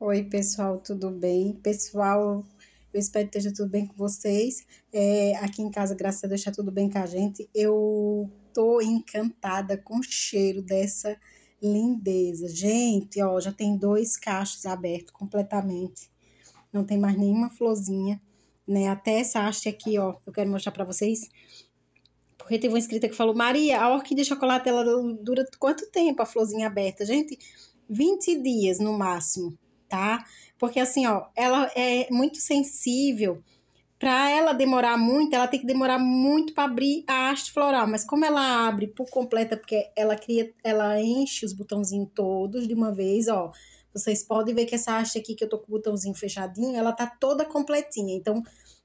Oi, pessoal, tudo bem? Pessoal, eu espero que esteja tudo bem com vocês. É, aqui em casa, graças a Deus, está tudo bem com a gente. Eu tô encantada com o cheiro dessa lindeza. Gente, ó, já tem dois cachos abertos completamente. Não tem mais nenhuma florzinha, né? Até essa haste aqui, ó, eu quero mostrar para vocês. Porque teve uma inscrita que falou, Maria, a orquídea chocolate, ela dura quanto tempo a florzinha aberta? Gente, 20 dias no máximo tá? Porque assim, ó, ela é muito sensível. Para ela demorar muito, ela tem que demorar muito para abrir a haste floral, mas como ela abre por completa, porque ela cria, ela enche os botãozinhos todos de uma vez, ó. Vocês podem ver que essa haste aqui que eu tô com o botãozinho fechadinho, ela tá toda completinha. Então,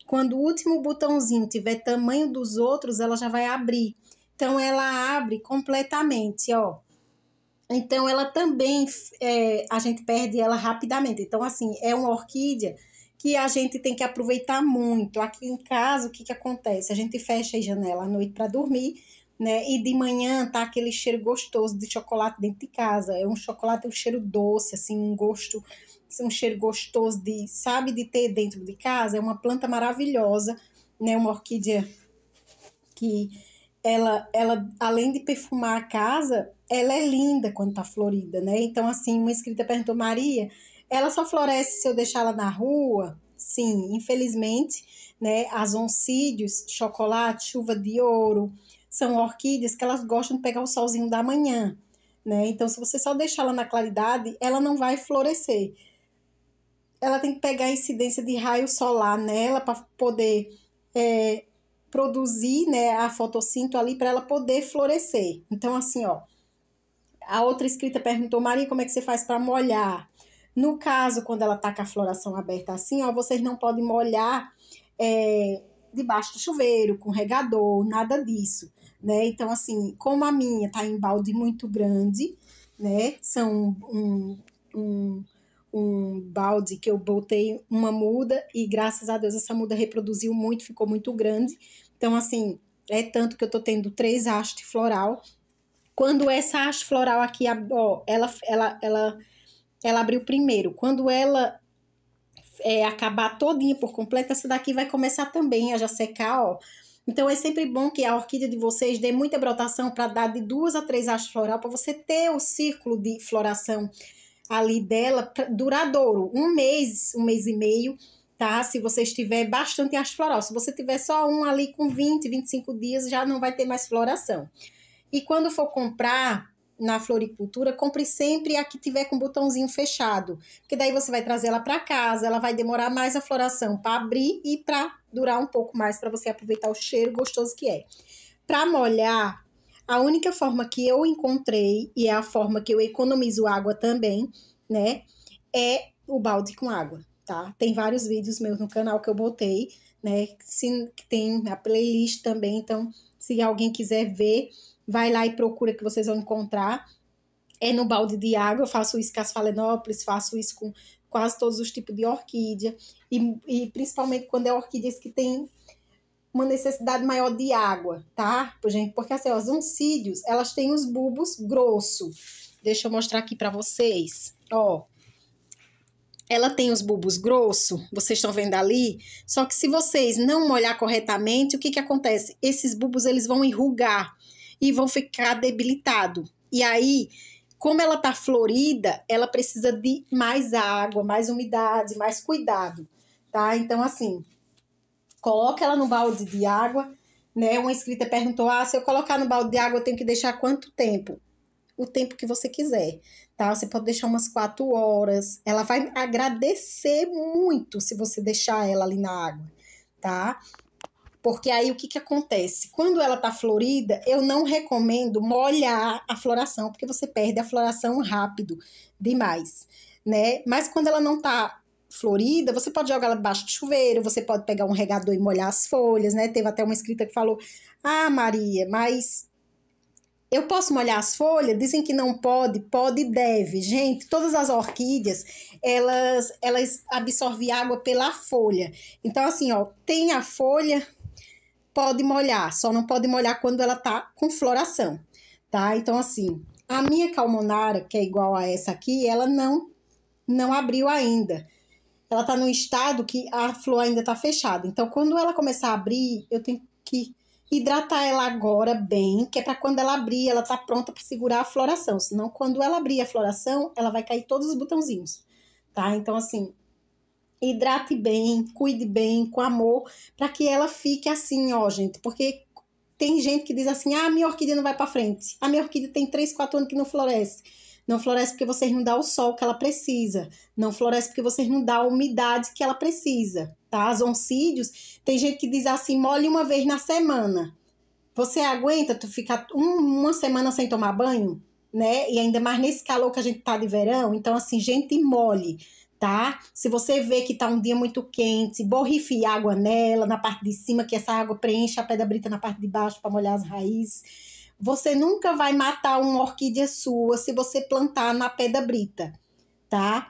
quando o último botãozinho tiver tamanho dos outros, ela já vai abrir. Então, ela abre completamente, ó. Então, ela também, é, a gente perde ela rapidamente. Então, assim, é uma orquídea que a gente tem que aproveitar muito. Aqui em casa, o que, que acontece? A gente fecha a janela à noite para dormir, né? E de manhã tá aquele cheiro gostoso de chocolate dentro de casa. É um chocolate, um cheiro doce, assim, um gosto, um cheiro gostoso de, sabe, de ter dentro de casa. É uma planta maravilhosa, né? Uma orquídea que ela, ela, além de perfumar a casa, ela é linda quando tá florida, né? Então, assim, uma escrita perguntou, Maria, ela só floresce se eu deixá-la na rua? Sim, infelizmente, né? As oncídios, chocolate, chuva de ouro, são orquídeas que elas gostam de pegar o solzinho da manhã, né? Então, se você só deixá-la na claridade, ela não vai florescer. Ela tem que pegar a incidência de raio solar nela para poder é, produzir né, a fotossíntese ali para ela poder florescer. Então, assim, ó. A outra escrita perguntou, Maria, como é que você faz para molhar? No caso, quando ela está com a floração aberta assim, ó, vocês não podem molhar é, debaixo do chuveiro, com regador, nada disso, né? Então, assim, como a minha está em balde muito grande, né? São um, um, um balde que eu botei uma muda e graças a Deus essa muda reproduziu muito, ficou muito grande, então, assim, é tanto que eu tô tendo três hastes floral. Quando essa haste floral aqui, ó, ela, ela, ela, ela abriu primeiro. Quando ela é, acabar todinha por completo, essa daqui vai começar também a já secar, ó. Então é sempre bom que a orquídea de vocês dê muita brotação para dar de duas a três hastes floral para você ter o círculo de floração ali dela duradouro, um mês, um mês e meio tá? Se você estiver bastante em haste floral. Se você tiver só um ali com 20, 25 dias, já não vai ter mais floração. E quando for comprar na floricultura, compre sempre a que tiver com botãozinho fechado, porque daí você vai trazer ela para casa, ela vai demorar mais a floração para abrir e para durar um pouco mais para você aproveitar o cheiro gostoso que é. Para molhar, a única forma que eu encontrei e é a forma que eu economizo água também, né, é o balde com água tá? Tem vários vídeos meus no canal que eu botei, né? Se, tem a playlist também, então se alguém quiser ver, vai lá e procura que vocês vão encontrar. É no balde de água, eu faço isso com as falenópolis, faço isso com quase todos os tipos de orquídea, e, e principalmente quando é orquídeas que tem uma necessidade maior de água, tá? Gente, porque assim, as oncídeos, elas têm os bulbos grosso. Deixa eu mostrar aqui para vocês. Ó, ela tem os bulbos grosso, vocês estão vendo ali, só que se vocês não molhar corretamente, o que que acontece? Esses bulbos eles vão enrugar e vão ficar debilitado. E aí, como ela tá florida, ela precisa de mais água, mais umidade, mais cuidado, tá? Então assim, coloca ela no balde de água, né? Uma inscrita perguntou: "Ah, se eu colocar no balde de água, eu tenho que deixar quanto tempo?" o tempo que você quiser, tá? Você pode deixar umas quatro horas. Ela vai agradecer muito se você deixar ela ali na água, tá? Porque aí o que, que acontece? Quando ela tá florida, eu não recomendo molhar a floração, porque você perde a floração rápido demais, né? Mas quando ela não tá florida, você pode jogar ela debaixo do chuveiro, você pode pegar um regador e molhar as folhas, né? Teve até uma escrita que falou: Ah, Maria, mas eu posso molhar as folhas? Dizem que não pode, pode e deve. Gente, todas as orquídeas, elas, elas absorvem água pela folha. Então, assim, ó, tem a folha, pode molhar, só não pode molhar quando ela tá com floração, tá? Então, assim, a minha calmonara, que é igual a essa aqui, ela não, não abriu ainda. Ela tá num estado que a flor ainda tá fechada. Então, quando ela começar a abrir, eu tenho que hidratar ela agora bem, que é para quando ela abrir, ela tá pronta para segurar a floração. Senão, quando ela abrir a floração, ela vai cair todos os botãozinhos, tá? Então, assim, hidrate bem, cuide bem, com amor, para que ela fique assim, ó, gente, porque tem gente que diz assim: ah, minha orquídea não vai para frente, a minha orquídea tem 3, 4 anos que não floresce. Não floresce porque vocês não dão o sol que ela precisa. Não floresce porque vocês não dão a umidade que ela precisa, tá? As oncídios, tem gente que diz assim, molhe uma vez na semana. Você aguenta tu ficar um, uma semana sem tomar banho, né? E ainda mais nesse calor que a gente tá de verão, então assim, gente mole. Tá? Se você vê que tá um dia muito quente, borrife água nela, na parte de cima, que essa água preenche a pedra brita na parte de baixo para molhar as raízes você nunca vai matar uma orquídea sua se você plantar na pedra brita, tá?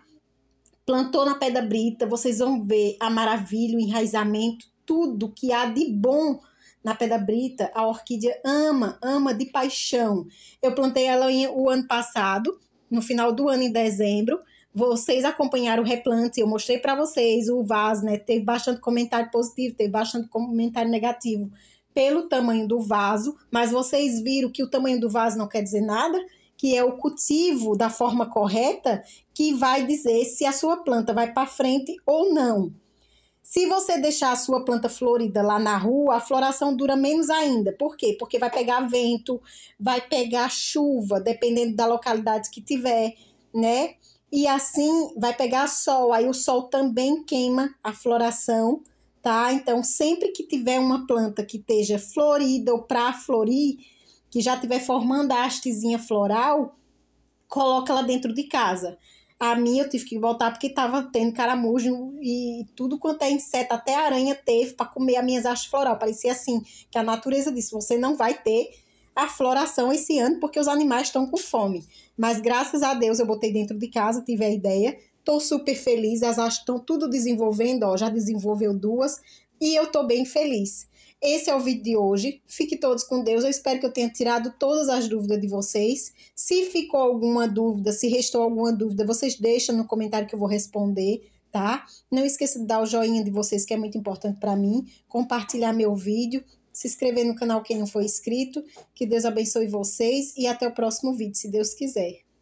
Plantou na pedra brita, vocês vão ver a maravilha, o enraizamento, tudo que há de bom na pedra brita. A orquídea ama, ama de paixão. Eu plantei ela o ano passado, no final do ano, em dezembro vocês acompanharam o replante, eu mostrei para vocês o vaso, né? Teve bastante comentário positivo, teve bastante comentário negativo pelo tamanho do vaso, mas vocês viram que o tamanho do vaso não quer dizer nada, que é o cultivo da forma correta que vai dizer se a sua planta vai para frente ou não. Se você deixar a sua planta florida lá na rua, a floração dura menos ainda. Por quê? Porque vai pegar vento, vai pegar chuva, dependendo da localidade que tiver, né? E assim vai pegar sol, aí o sol também queima a floração tá? Então, sempre que tiver uma planta que esteja florida ou para florir, que já tiver formando a hastezinha floral, coloca ela dentro de casa. A minha eu tive que voltar porque estava tendo caramujo e tudo quanto é inseto, até aranha teve para comer as minhas hastes floral. Parecia assim que a natureza disse: você não vai ter a floração esse ano porque os animais estão com fome. Mas graças a Deus eu botei dentro de casa, tive a ideia, Tô super feliz, as achas estão tudo desenvolvendo, ó, já desenvolveu duas e eu tô bem feliz. Esse é o vídeo de hoje. Fiquem todos com Deus. Eu espero que eu tenha tirado todas as dúvidas de vocês. Se ficou alguma dúvida, se restou alguma dúvida, vocês deixam no comentário que eu vou responder, tá? Não esqueça de dar o joinha de vocês, que é muito importante para mim. Compartilhar meu vídeo, se inscrever no canal quem não for inscrito. Que Deus abençoe vocês e até o próximo vídeo, se Deus quiser.